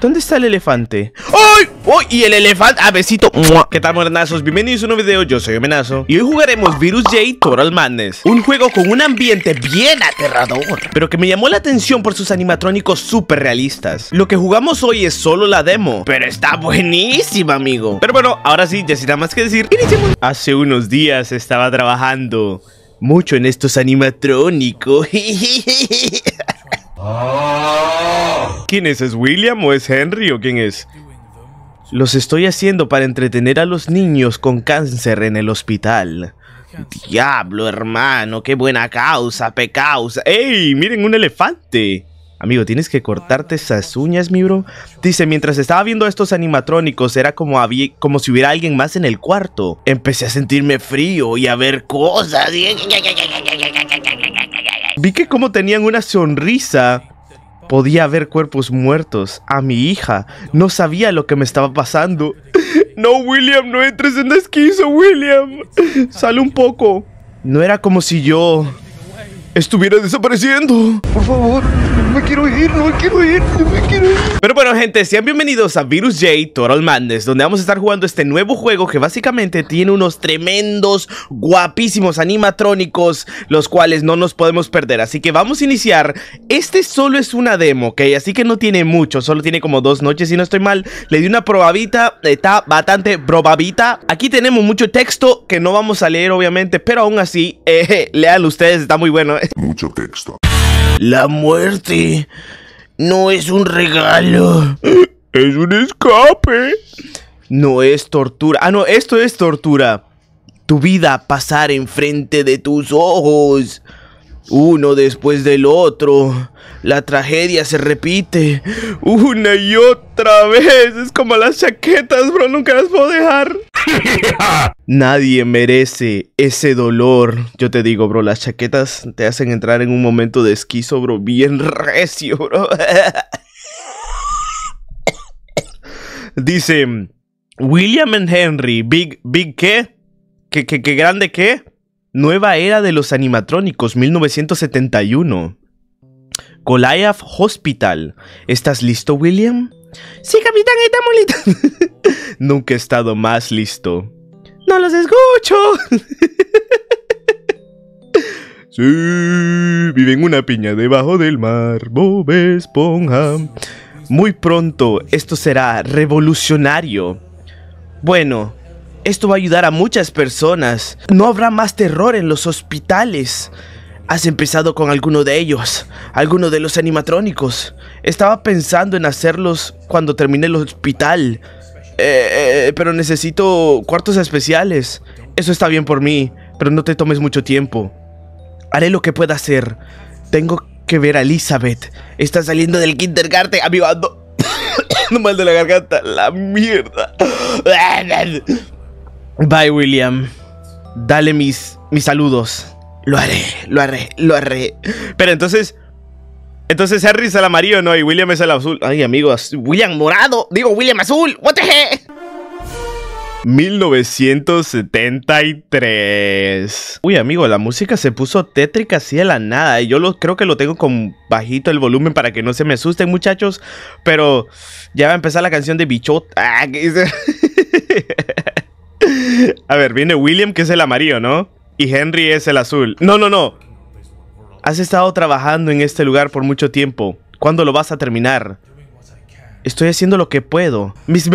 ¿Dónde está el elefante? ¡Ay! ¡Ay! Y el elefante, avecito ah, ¿Qué tal, morenazos? Bienvenidos a un nuevo video, yo soy Omenazo Y hoy jugaremos Virus J Total Madness Un juego con un ambiente bien aterrador Pero que me llamó la atención por sus animatrónicos súper realistas Lo que jugamos hoy es solo la demo Pero está buenísima, amigo Pero bueno, ahora sí, ya sin nada más que decir ¡Iniciamos! Hace unos días estaba trabajando mucho en estos animatrónicos ¿Quién es? ¿Es William o es Henry o quién es? Los estoy haciendo para entretener a los niños con cáncer en el hospital. Diablo, hermano, qué buena causa, pecausa. ¡Ey! Miren un elefante. Amigo, tienes que cortarte esas uñas, mi bro. Dice, mientras estaba viendo estos animatrónicos, era como, como si hubiera alguien más en el cuarto. Empecé a sentirme frío y a ver cosas. Vi que como tenían una sonrisa. Podía haber cuerpos muertos. A mi hija. No sabía lo que me estaba pasando. No, William, no entres en esquizo, William. Sale un poco. No era como si yo estuviera desapareciendo. Por favor me quiero ir, no me quiero ir, no me quiero ir. Pero bueno, gente, sean bienvenidos a Virus J Total Madness, donde vamos a estar jugando este nuevo juego que básicamente tiene unos tremendos, guapísimos animatrónicos, los cuales no nos podemos perder. Así que vamos a iniciar. Este solo es una demo, ¿ok? Así que no tiene mucho, solo tiene como dos noches, si no estoy mal. Le di una probabita, está bastante probabita. Aquí tenemos mucho texto que no vamos a leer, obviamente, pero aún así, eh, lean ustedes, está muy bueno. Mucho texto. La muerte no es un regalo. Es un escape. No es tortura. Ah, no, esto es tortura. Tu vida pasar enfrente de tus ojos uno después del otro. La tragedia se repite una y otra vez. Es como las chaquetas, bro, nunca las puedo dejar. Nadie merece ese dolor. Yo te digo, bro, las chaquetas te hacen entrar en un momento de esquizo, bro, bien recio, bro. Dice William and Henry, big, big qué? ¿Qué, qué, qué grande qué? Nueva Era de los Animatrónicos 1971. Goliath Hospital. ¿Estás listo, William? Sí, capitán, ¡Está listos. Nunca he estado más listo. ¡No los escucho! sí, vive una piña debajo del mar, Bob Esponja. Muy pronto esto será revolucionario. Bueno, esto va a ayudar a muchas personas. No habrá más terror en los hospitales. Has empezado con alguno de ellos, alguno de los animatrónicos. Estaba pensando en hacerlos cuando termine el hospital. Eh, eh, pero necesito cuartos especiales. Eso está bien por mí, pero no te tomes mucho tiempo. Haré lo que pueda hacer. Tengo que ver a Elizabeth. Está saliendo del kindergarten No mal de la garganta. La mierda. Bye, William. Dale mis, mis saludos. Lo haré, lo haré, lo haré. Pero entonces. Entonces Harry es el amarillo, ¿no? Y William es el azul. Ay, amigos. William morado. Digo, William azul. What the heck? 1973. Uy, amigo, la música se puso tétrica así de la nada. Y Yo lo, creo que lo tengo con bajito el volumen para que no se me asusten, muchachos. Pero ya va a empezar la canción de bichot. Ah, A ver, viene William, que es el amarillo, ¿no? Y Henry es el azul. No, no, no. Has estado trabajando en este lugar por mucho tiempo. ¿Cuándo lo vas a terminar? Estoy haciendo lo que puedo. Mis,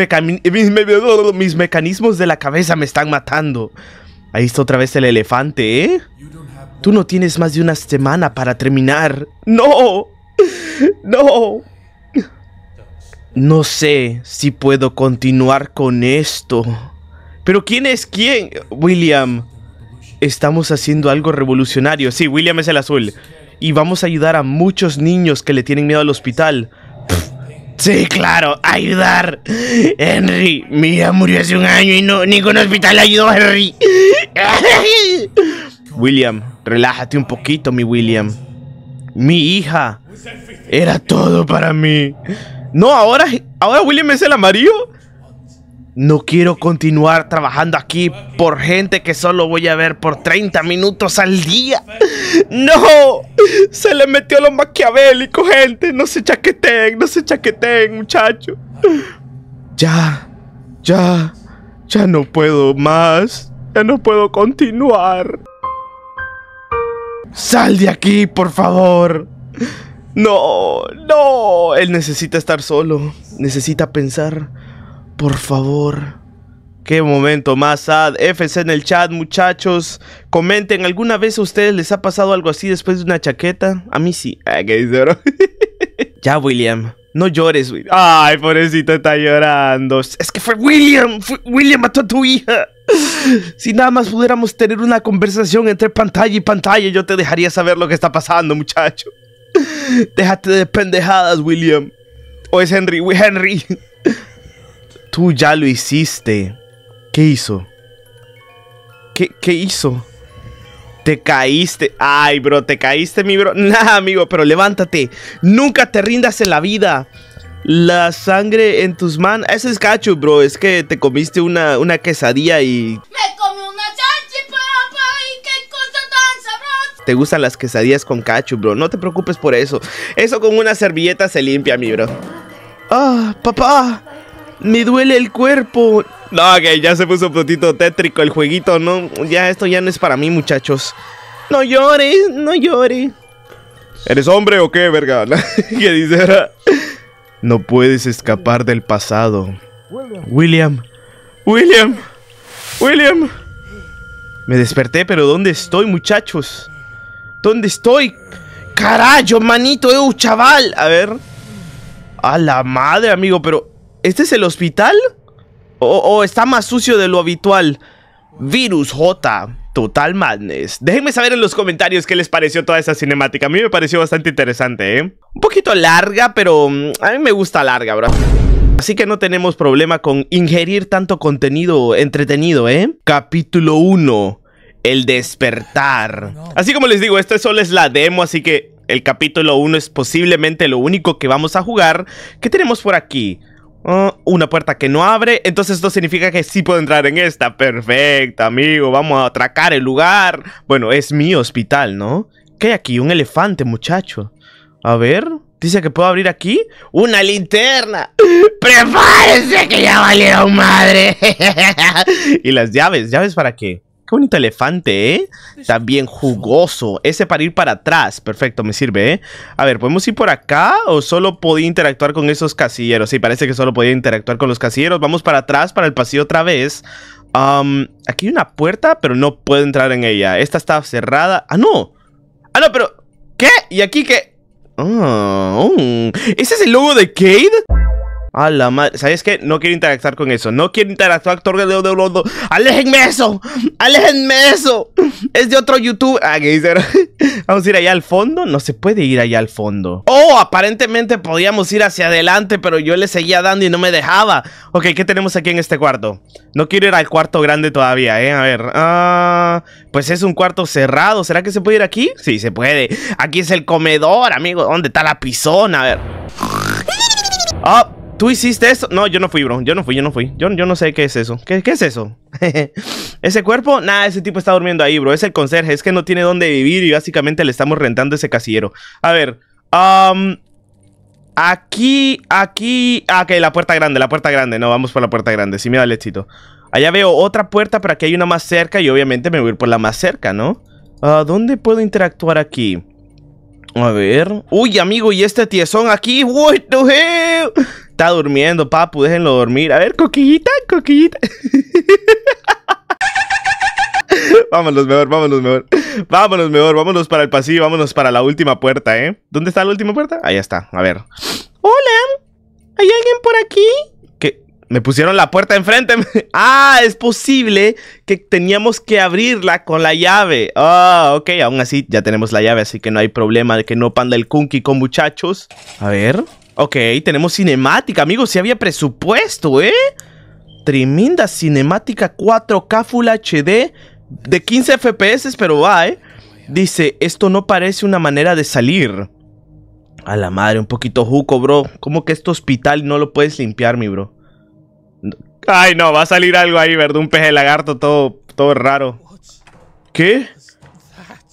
mecanismos de la cabeza me están matando. Ahí está otra vez el elefante, ¿eh? Tú no tienes más de una semana para terminar. No. No. No sé si puedo continuar con esto. Pero ¿quién es quién? William, estamos haciendo algo revolucionario. Sí, William es el azul. Y vamos a ayudar a muchos niños que le tienen miedo al hospital. sí, claro, ayudar. Henry, mi hija murió hace un año y no, ningún hospital ayudó a Henry. William, relájate un poquito, mi William. Mi hija era todo para mí. No, ahora, ahora William es el amarillo. No quiero continuar trabajando aquí por gente que solo voy a ver por 30 minutos al día. No, se le metió lo maquiavélico, gente. No se chaqueten, no se chaqueten, muchacho. Ya, ya, ya no puedo más. Ya no puedo continuar. Sal de aquí, por favor. No, no. Él necesita estar solo. Necesita pensar. Por favor. Qué momento más sad. FC en el chat, muchachos. Comenten, ¿alguna vez a ustedes les ha pasado algo así después de una chaqueta? A mí sí. Ah, ya, William. No llores, William. Ay, pobrecito, está llorando. Es que fue William. William mató a tu hija. Si nada más pudiéramos tener una conversación entre pantalla y pantalla, yo te dejaría saber lo que está pasando, muchacho. Déjate de pendejadas, William. O es Henry. Henry tú ya lo hiciste. ¿Qué hizo? ¿Qué, hizo? Te caíste. Ay, bro, te caíste, mi bro. Nada, amigo, pero levántate. Nunca te rindas en la vida. La sangre en tus manos. Ese es cacho, bro. Es que te comiste una, una quesadilla y. ¡Me comí una chanchi, papá! ¡Y qué cosa tan sabrosa! Te gustan las quesadillas con cacho, bro. No te preocupes por eso. Eso con una servilleta se limpia, mi bro. ¡Ah, papá! Me duele el cuerpo. No, que ya se puso un putito tétrico el jueguito, ¿no? Ya, esto ya no es para mí, muchachos. No llores, no llores. ¿Eres hombre o qué, verga? ¿Qué dice No puedes escapar del pasado. William. William. William. Me desperté, pero ¿dónde estoy, muchachos? ¿Dónde estoy? Carajo, manito, eh, chaval. A ver. A la madre, amigo, pero ¿Este es el hospital? ¿O, está más sucio de lo habitual? Virus J. Total Madness. Déjenme saber en los comentarios qué les pareció toda esa cinemática. A mí me pareció bastante interesante, ¿eh? Un poquito larga, pero mm, a mí me gusta larga, bro. Así que no tenemos problema con ingerir tanto contenido entretenido, ¿eh? Capítulo 1. El despertar. Así como les digo, esto solo es la demo, así que el capítulo 1 es posiblemente lo único que vamos a jugar. ¿Qué tenemos por aquí? Ah, una puerta que no abre. Entonces esto significa que sí puedo entrar en esta. Perfecto, amigo. Vamos a atracar el lugar. Bueno, es mi hospital, ¿no? ¿Qué hay aquí? Un elefante, muchacho. A ver. Dice que puedo abrir aquí. ¡Una linterna! ¡Prepárense que ya valieron madre! y las llaves. ¿Llaves para qué? bonito elefante, ¿eh? También jugoso. Ese para ir para atrás. Perfecto, me sirve, ¿eh? A ver, ¿podemos ir por acá o solo podía interactuar con esos casilleros? Sí, parece que solo podía interactuar con los casilleros. Vamos para atrás, para el pasillo otra vez. aquí hay una puerta, pero no puedo entrar en ella. Esta está cerrada. ¡Ah, no! ¡Ah, no, pero! ¿Qué? ¿Y aquí qué? Ah, mm. ¿Ese es el logo de Cade? A la madre. ¿Sabes qué? No quiero interactuar con eso. No quiero interactuar con de de ¡Aléjenme eso! ¡Aléjenme eso! Es de otro YouTube. Ah, ¿qué Vamos a ir allá al fondo. No se puede ir allá al fondo. Oh, aparentemente podíamos ir hacia adelante, pero yo le seguía dando y no me dejaba. Ok, ¿qué tenemos aquí en este cuarto? No quiero ir al cuarto grande todavía, ¿eh? A ver. Ah, pues es un cuarto cerrado. ¿Será que se puede ir aquí? Sí, se puede. Aquí es el comedor, amigo. ¿Dónde está la pisona? A ver. ¡Oh! ¿Tú hiciste eso? No, yo no fui, bro. Yo no fui, yo no fui. Yo, no sé qué es eso. ¿Qué, es eso? ¿Ese cuerpo? Nada, ese tipo está durmiendo ahí, bro. Es el conserje. Es que no tiene dónde vivir y básicamente le estamos rentando ese casillero. A ver. Um, aquí, aquí... Ah, ok, la puerta grande, la puerta grande. No, vamos por la puerta grande. Sí, me da el éxito. Allá veo otra puerta, pero aquí hay una más cerca y obviamente me voy a ir por la más cerca, ¿no? Ah, ¿Dónde puedo interactuar aquí? A ver. Uy, amigo, y este tiesón aquí. What Está durmiendo, papu. Déjenlo dormir. A ver, coquillita, coquillita. vámonos mejor, vámonos mejor. Vámonos mejor, vámonos para el pasillo, vámonos para la última puerta, ¿eh? ¿Dónde está la última puerta? Ahí está, a ver. Hola, ¿hay alguien por aquí? me pusieron la puerta enfrente. ah, es posible que teníamos que abrirla con la llave. Ah, oh, ok, aún así ya tenemos la llave, así que no hay problema de que no panda el kunky con muchachos. A ver. Ok, tenemos cinemática, amigos. Si había presupuesto, ¿eh? Tremenda cinemática 4K Full HD de 15 FPS, pero va, ¿eh? Dice, esto no parece una manera de salir. A la madre, un poquito juco, bro. ¿Cómo que este hospital no lo puedes limpiar, mi bro? Ay, no, va a salir algo ahí, ¿verdad? Un peje de lagarto todo, todo raro. ¿Qué?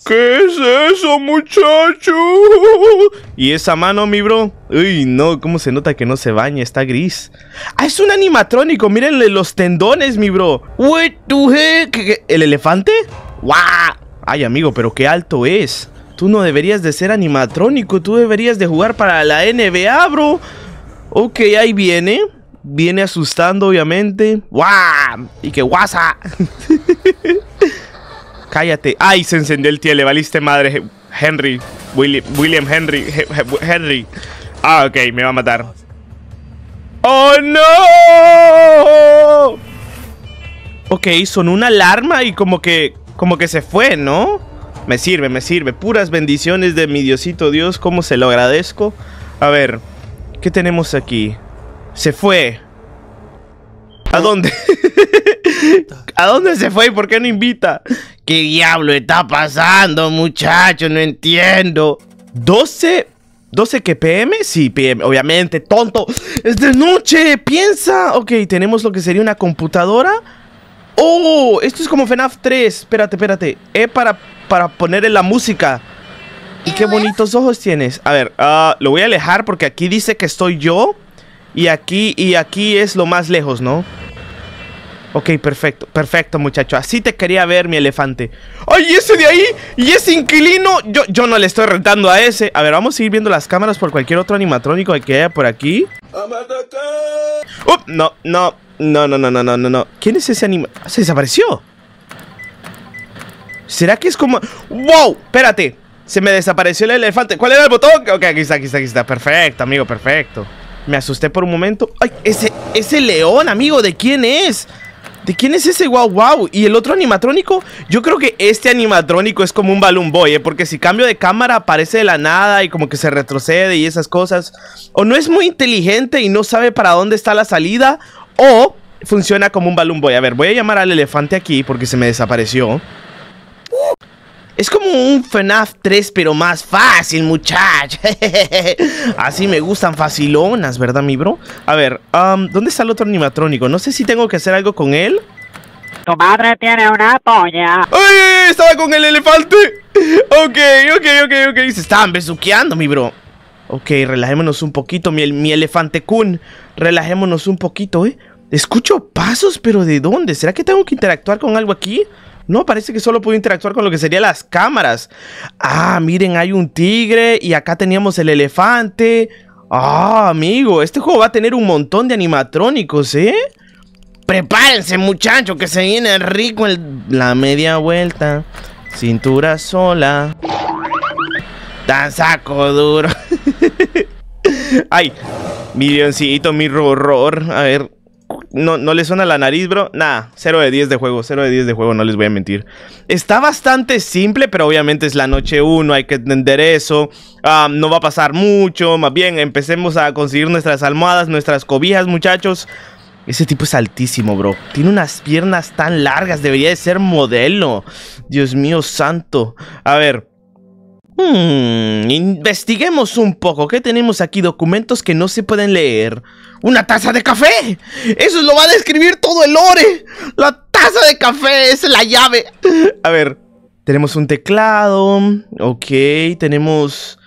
¿Qué es eso, muchacho? ¿Y esa mano, mi bro? Uy, no, cómo se nota que no se baña, está gris. Ah, es un animatrónico, mírenle los tendones, mi bro. What the el elefante? ¡Guau! Ay, amigo, pero qué alto es. Tú no deberías de ser animatrónico, tú deberías de jugar para la NBA, bro. Ok, ahí viene viene asustando, obviamente. ¡Guau! Y que guasa. Cállate. ¡Ay! Se encendió el tío. Le valiste madre. Henry. William, Henry. Henry. Ah, ok. Me va a matar. ¡Oh, no! Ok, son una alarma y como que... Como que se fue, ¿no? Me sirve, me sirve. Puras bendiciones de mi Diosito Dios. ¿Cómo se lo agradezco? A ver. ¿Qué tenemos aquí? se fue? ¿A dónde? ¿A dónde se fue y por qué no invita? ¿Qué diablo está pasando, muchacho? No entiendo. 12... 12 qué, PM? Sí, PM, obviamente, tonto. Es de noche, piensa. Ok, tenemos lo que sería una computadora. Oh, esto es como FNAF 3. Espérate, espérate. Es para, ponerle la música. Y qué bonitos ojos tienes. A ver, ah, lo voy a alejar porque aquí dice que estoy yo. Y aquí, y aquí es lo más lejos, ¿no? Ok, perfecto, perfecto muchacho Así te quería ver mi elefante ¡Ay, ese de ahí! ¡Y ese inquilino! Yo, yo no le estoy rentando a ese A ver, vamos a ir viendo las cámaras por cualquier otro animatrónico que haya por aquí ¡Uh! No, no, no, no, no, no, no, no ¿Quién es ese anima? ¡Se desapareció! ¿Será que es como...? ¡Wow! Espérate Se me desapareció el elefante ¿Cuál era el botón? Ok, aquí está, aquí está, aquí está Perfecto, amigo, perfecto me asusté por un momento. ¡Ay! Ese, ese león, amigo, ¿de quién es? ¿De quién es ese wow wow? ¿Y el otro animatrónico? Yo creo que este animatrónico es como un Balloon Boy, ¿eh? porque si cambio de cámara aparece de la nada y como que se retrocede y esas cosas. O no es muy inteligente y no sabe para dónde está la salida, o funciona como un Balloon Boy. A ver, voy a llamar al elefante aquí porque se me desapareció. Es como un FNAF 3, pero más fácil, muchacho. Así me gustan facilonas, ¿verdad, mi bro? A ver, ¿dónde está el otro animatrónico? No sé si tengo que hacer algo con él. Tu madre tiene una polla. ¡Ay, Estaba con el elefante. Ok, ok, ok, ok. Se estaban besuqueando, mi bro. Ok, relajémonos un poquito, mi, mi elefante kun. Relajémonos un poquito, ¿eh? Escucho pasos, pero ¿de dónde? ¿Será que tengo que interactuar con algo aquí? No, parece que solo puedo interactuar con lo que serían las cámaras. Ah, miren, hay un tigre y acá teníamos el elefante. Ah, amigo, este juego va a tener un montón de animatrónicos, ¿eh? Prepárense, muchachos, que se viene rico el... la media vuelta. Cintura sola. Tan saco duro. Ay, milloncito, mi horror. A ver, no, no le suena la nariz, bro. Nah, 0 de 10 de juego, 0 de 10 de juego, no les voy a mentir. Está bastante simple, pero obviamente es la noche 1, hay que entender eso. no va a pasar mucho, más bien empecemos a conseguir nuestras almohadas, nuestras cobijas, muchachos. Ese tipo es altísimo, bro. Tiene unas piernas tan largas, debería de ser modelo. Dios mío santo. A ver, Hmm, investiguemos un poco. ¿Qué tenemos aquí? Documentos que no se pueden leer. ¡Una taza de café! ¡Eso lo va a describir todo el Ore. ¡La taza de café es la llave! A ver, tenemos un teclado. Ok, tenemos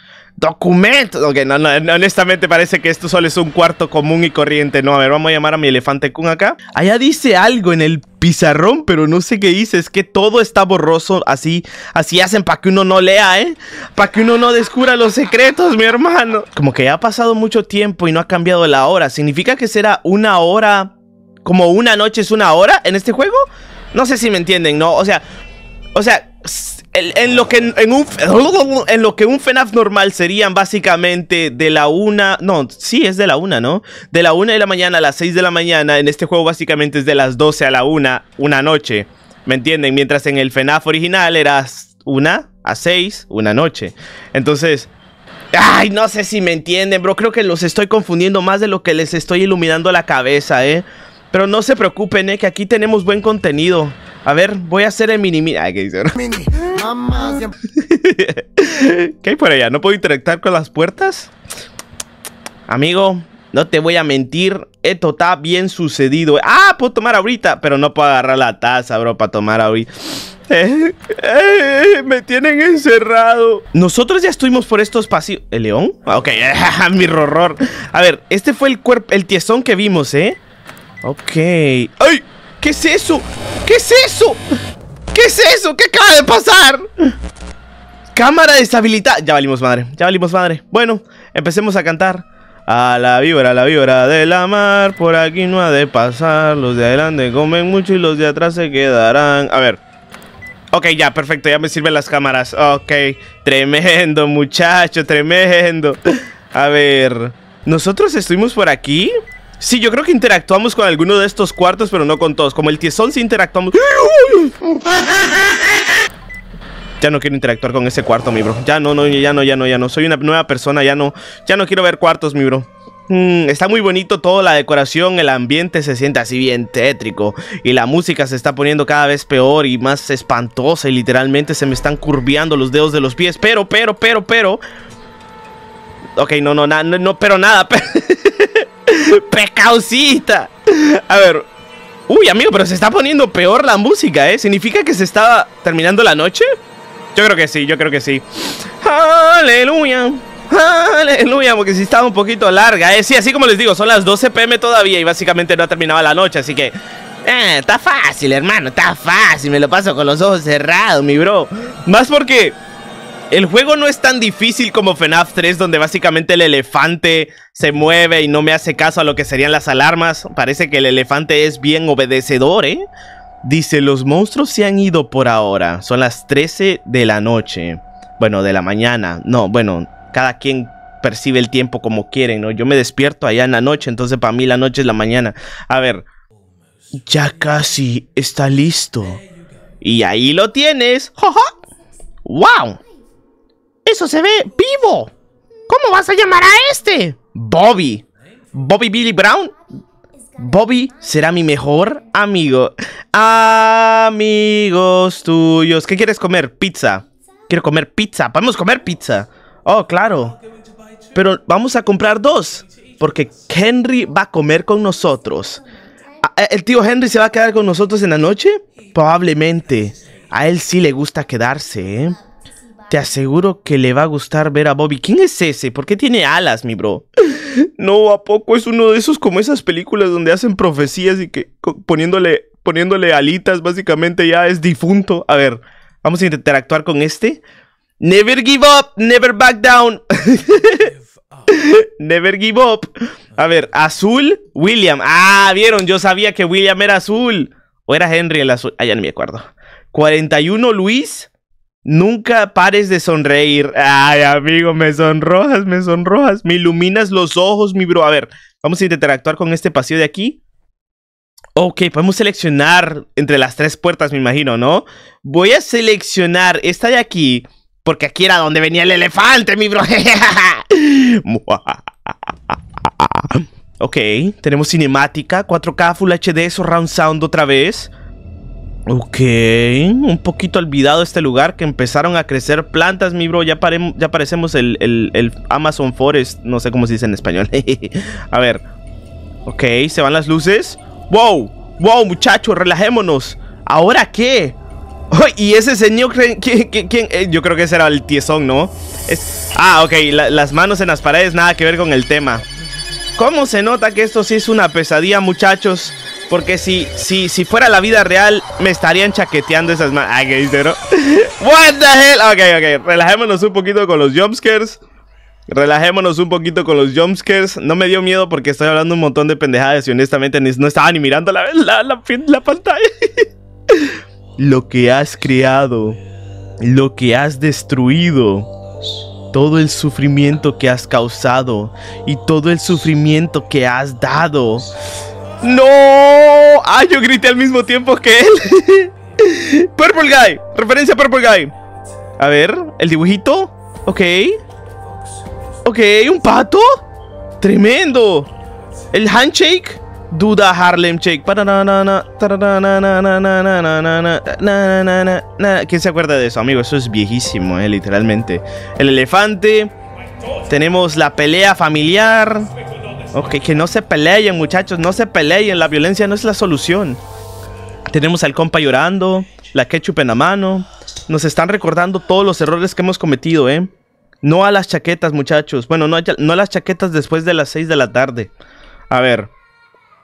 Documento. Ok, no, no, honestamente parece que esto solo es un cuarto común y corriente. No, a ver, vamos a llamar a mi elefante Kun acá. Allá dice algo en el pizarrón, pero no sé qué dice. Es que todo está borroso. Así, así hacen para que uno no lea, ¿eh? Para que uno no descubra los secretos, mi hermano. Como que ya ha pasado mucho tiempo y no ha cambiado la hora. ¿Significa que será una hora? ¿Como una noche es una hora en este juego? No sé si me entienden, ¿no? O sea, o sea, en, lo que en un en lo que FNAF normal serían básicamente de la una, no, sí es de la una, ¿no? De la una de la mañana a las seis de la mañana, en este juego básicamente es de las 12 a la una, una noche. ¿Me entienden? Mientras en el FNAF original eras una a seis, una noche. Entonces, Ay, no sé si me entienden, bro. Creo que los estoy confundiendo más de lo que les estoy iluminando la cabeza, eh. Pero no se preocupen, eh, que aquí tenemos buen contenido. A ver, voy a hacer el mini... Ay, ¿qué dice? Mini. ¿Qué hay por allá? ¿No puedo interactuar con las puertas? Amigo, no te voy a mentir. Esto está bien sucedido. Ah, puedo tomar ahorita. Pero no puedo agarrar la taza, bro, para tomar ahorita. Eh, eh, me tienen encerrado. Nosotros ya estuvimos por estos pasillos. ¿El león? Ah, ok, ah, mi horror. A ver, este fue el cuerpo, el tiesón que vimos, ¿eh? Ok. ¡Ay! ¿Qué es eso? ¿Qué es eso? ¿Qué es eso? ¿Qué acaba de pasar? Cámara deshabilitada. Ya valimos madre, ya valimos madre. Bueno, empecemos a cantar. A la víbora, a la víbora de la mar, por aquí no ha de pasar. Los de adelante comen mucho y los de atrás se quedarán. A ver. Ok, ya, perfecto, ya me sirven las cámaras. Ok, tremendo, muchacho, tremendo. A ver, ¿nosotros estuvimos por aquí? Sí, yo creo que interactuamos con alguno de estos cuartos, pero no con todos. Como el tiesón sí interactuamos. Ya no quiero interactuar con ese cuarto, mi bro. Ya no, no, ya no, ya no, ya no. Soy una nueva persona, ya no. Ya no quiero ver cuartos, mi bro. Mm, está muy bonito toda la decoración, el ambiente se siente así bien tétrico y la música se está poniendo cada vez peor y más espantosa y literalmente se me están curviando los dedos de los pies. Pero, pero, pero, pero... Ok, no, no, no, no, pero nada. Pero... ¡Precaucita! A ver. Uy, amigo, pero se está poniendo peor la música, ¿eh? ¿Significa que se estaba terminando la noche? Yo creo que sí, yo creo que sí. ¡Aleluya! Aleluya, porque si estaba un poquito larga, ¿eh? Sí, así como les digo, son las 12 pm todavía y básicamente no ha terminado la noche, así que... Eh, está fácil, hermano, está fácil, me lo paso con los ojos cerrados, mi bro. Más porque el juego no es tan difícil como FNAF 3, donde básicamente el elefante se mueve y no me hace caso a lo que serían las alarmas. Parece que el elefante es bien obedecedor, ¿eh? Dice, los monstruos se han ido por ahora. Son las 13 de la noche. Bueno, de la mañana. No, bueno, cada quien percibe el tiempo como quieren, ¿no? Yo me despierto allá en la noche, entonces para mí la noche es la mañana. A ver, ya casi está listo. Y ahí lo tienes. ¡Ja, ¡Wow! eso se ve vivo. ¿Cómo vas a llamar a este? Bobby. Bobby Billy Brown. Bobby será mi mejor amigo. Amigos tuyos. ¿Qué quieres comer? Pizza. Quiero comer pizza. Podemos comer pizza. Oh, claro. Pero vamos a comprar dos. Porque Henry va a comer con nosotros. Ah, eh, ¿El tío Henry se va a quedar con nosotros en la noche? Probablemente. A él sí le gusta quedarse, ¿eh? Te aseguro que le va a gustar ver a Bobby. ¿Quién es ese? ¿Por qué tiene alas, mi bro? No, ¿a poco es uno de esos como esas películas donde hacen profecías y que poniéndole, poniéndole alitas básicamente ya es difunto? A ver, vamos a interactuar con este. Never give up, never back down. Never give up. A ver, azul, William. Ah, vieron, yo sabía que William era azul. O era Henry el azul. Ah, ya no me acuerdo. 41, Luis. Nunca pares de sonreír. Ay, amigo, me sonrojas, me sonrojas. Me iluminas los ojos, mi bro. A ver, vamos a interactuar con este pasillo de aquí. Ok, podemos seleccionar entre las tres puertas, me imagino, ¿no? Voy a seleccionar esta de aquí, porque aquí era donde venía el elefante, mi bro. ok, tenemos cinemática, 4K, Full HD, Surround Sound otra vez. Ok, un poquito olvidado este lugar que empezaron a crecer plantas, mi bro. Ya, ya parecemos el, Amazon Forest, no sé cómo se dice en español. a ver, ok, se van las luces. ¡Wow! ¡Wow, muchachos! Relajémonos. ¿Ahora qué? y ese señor, ¿quién? Eh, yo creo que ese era el tiesón, ¿no? ah, ok, las manos en las paredes, nada que ver con el tema. ¿Cómo se nota que esto sí es una pesadilla, muchachos? Porque si, si, si fuera la vida real, me estarían chaqueteando esas manos. Ay, qué ¿no? What the hell? Ok, ok. Relajémonos un poquito con los jumpscares. Relajémonos un poquito con los jumpscares. No me dio miedo porque estoy hablando un montón de pendejadas y honestamente no estaba ni mirando la, la pantalla. lo que has creado, lo que has destruido, todo el sufrimiento que has causado y todo el sufrimiento que has dado. ¡No! ¡Ah, yo grité al mismo tiempo que él! Purple Guy, referencia a Purple Guy. A ver, el dibujito. Ok. Ok, un pato. Tremendo. El handshake. Duda Harlem Shake. ¿Quién se acuerda de eso, amigo? Eso es viejísimo, eh, literalmente. El elefante. Tenemos la pelea familiar. Ok, que no se peleen, muchachos, no se peleen. La violencia no es la solución. Tenemos al compa llorando, la ketchup en la mano. Nos están recordando todos los errores que hemos cometido, ¿eh? No a las chaquetas, muchachos. Bueno, no, a las chaquetas después de las 6 de la tarde. A ver.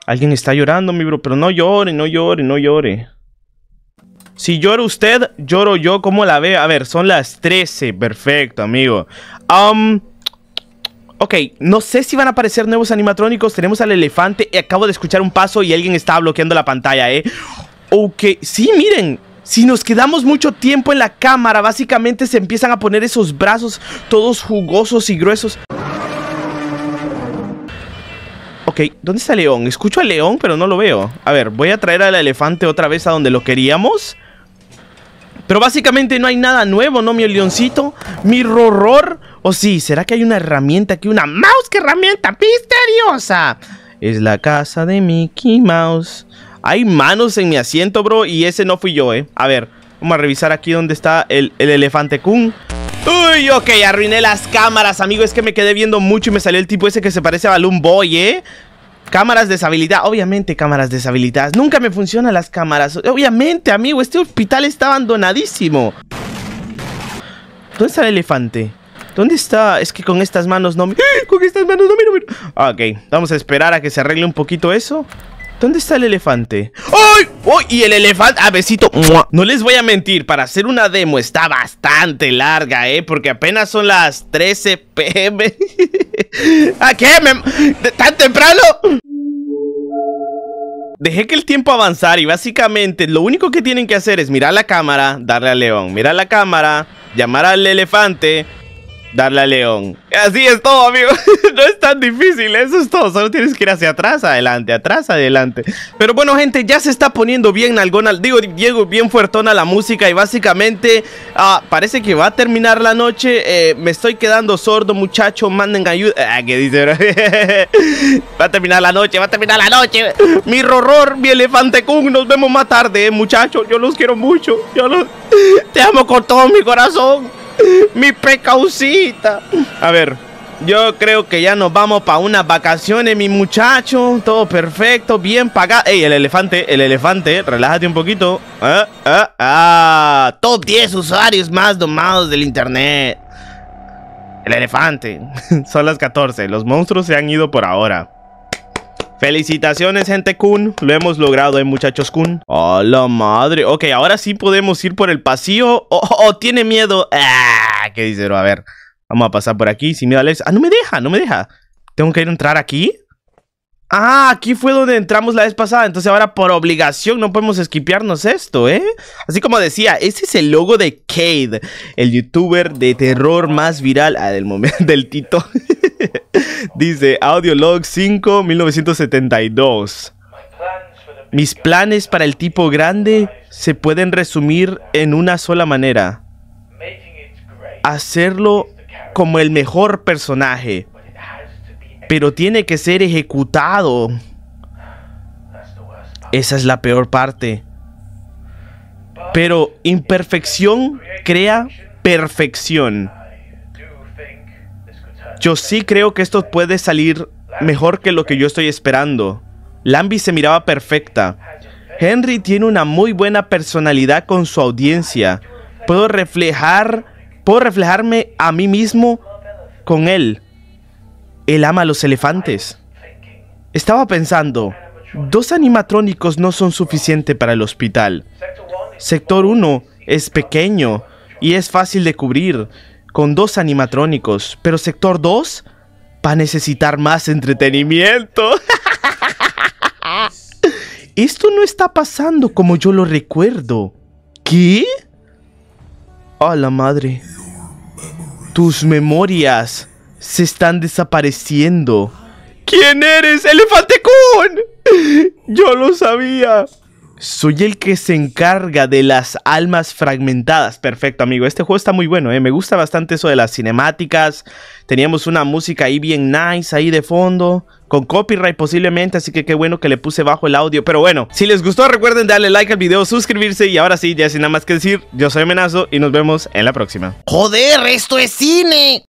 Alguien está llorando, mi bro, pero no llore, no llore, no llore. Si llora usted, lloro yo. ¿Cómo la ve? A ver, son las 13. Perfecto, amigo. Um, Ok, no sé si van a aparecer nuevos animatrónicos. Tenemos al elefante. Eh, acabo de escuchar un paso y alguien está bloqueando la pantalla, ¿eh? Ok, sí, miren. Si nos quedamos mucho tiempo en la cámara, básicamente se empiezan a poner esos brazos todos jugosos y gruesos. Ok, ¿dónde está el León? Escucho al León, pero no lo veo. A ver, voy a traer al elefante otra vez a donde lo queríamos. Pero básicamente no hay nada nuevo, ¿no, mi leoncito? Mi horror O sí, ¿será que hay una herramienta aquí? ¡Una mouse! ¡Qué herramienta misteriosa! Es la casa de Mickey Mouse. Hay manos en mi asiento, bro, y ese no fui yo, ¿eh? A ver, vamos a revisar aquí dónde está el, el elefante Kun. Uy, ok, arruiné las cámaras, amigo. Es que me quedé viendo mucho y me salió el tipo ese que se parece a Balloon Boy, ¿eh? Cámaras deshabilitadas, obviamente cámaras deshabilitadas. Nunca me funcionan las cámaras. Obviamente, amigo, este hospital está abandonadísimo. ¿Dónde está el elefante? ¿Dónde está? Es que con estas manos no... ¡Eh! Con estas manos no me... Ah, ok, vamos a esperar a que se arregle un poquito eso. ¿Dónde está el elefante? ¡Ay! ¡Uy! Y el elefante, abecito. Ah, besito No les voy a mentir, para hacer una demo está bastante larga, ¿eh? Porque apenas son las 13 pm ¿A qué? ¿Tan temprano? Dejé que el tiempo avanzara y básicamente lo único que tienen que hacer es mirar la cámara, darle al león, mirar la cámara, llamar al elefante, Darle a León. Así es todo, amigo. No es tan difícil, eso es todo. Solo tienes que ir hacia atrás, adelante, atrás, adelante. Pero bueno, gente, ya se está poniendo bien nalgona, digo, Diego, bien fuertona la música. Y básicamente, ah, parece que va a terminar la noche. Eh, me estoy quedando sordo, muchacho. Manden ayuda. Ah, ¿qué dice? va a terminar la noche, va a terminar la noche. Mi horror, mi Elefante Kung. Nos vemos más tarde, eh, muchachos. Yo los quiero mucho. Yo los... Te amo con todo mi corazón. Mi precaucita A ver, yo creo que ya nos vamos para unas vacaciones, mi muchacho. Todo perfecto, bien pagado. Ey, el elefante, el elefante, relájate un poquito. Ah, ah, ah. Top 10 usuarios más domados del internet. El elefante. Son las 14. Los monstruos se han ido por ahora. Felicitaciones, gente Kun. Lo hemos logrado, eh, muchachos Kun. ¡A la madre! Ok, ahora sí podemos ir por el pasillo. ¡Oh, oh, oh tiene miedo! ¡Ah! ¿Qué dice? A ver, vamos a pasar por aquí. Sin miedo, Alex. ¡Ah, no me deja! ¡No me deja! ¿Tengo que ir a entrar aquí? Ah, aquí fue donde entramos la vez pasada. Entonces ahora por obligación no podemos esquipearnos esto, ¿eh? Así como decía, este es el logo de Cade, el youtuber de terror más viral ah, del momento del Tito. Dice Audiolog 5, 1972. Mis planes para el tipo grande se pueden resumir en una sola manera. Hacerlo como el mejor personaje. Pero tiene que ser ejecutado. Esa es la peor parte. Pero imperfección crea perfección. Yo sí creo que esto puede salir mejor que lo que yo estoy esperando. Lambi se miraba perfecta. Henry tiene una muy buena personalidad con su audiencia. Puedo reflejar, puedo reflejarme a mí mismo con él. Él ama a los elefantes. Estaba pensando, dos animatrónicos no son suficientes para el hospital. Sector 1 es pequeño y es fácil de cubrir con dos animatrónicos, pero sector 2 va a necesitar más entretenimiento. Esto no está pasando como yo lo recuerdo. ¿Qué? A la madre. Tus memorias se están desapareciendo. ¿Quién eres, Elefante Kun? Yo lo sabía. Soy el que se encarga de las almas fragmentadas. Perfecto, amigo. Este juego está muy bueno, ¿eh? Me gusta bastante eso de las cinemáticas. Teníamos una música ahí bien nice, ahí de fondo. Con copyright posiblemente, así que qué bueno que le puse bajo el audio. Pero bueno, si les gustó recuerden darle like al video, suscribirse y ahora sí, ya sin nada más que decir, yo soy Menazo y nos vemos en la próxima. ¡Joder, esto es cine!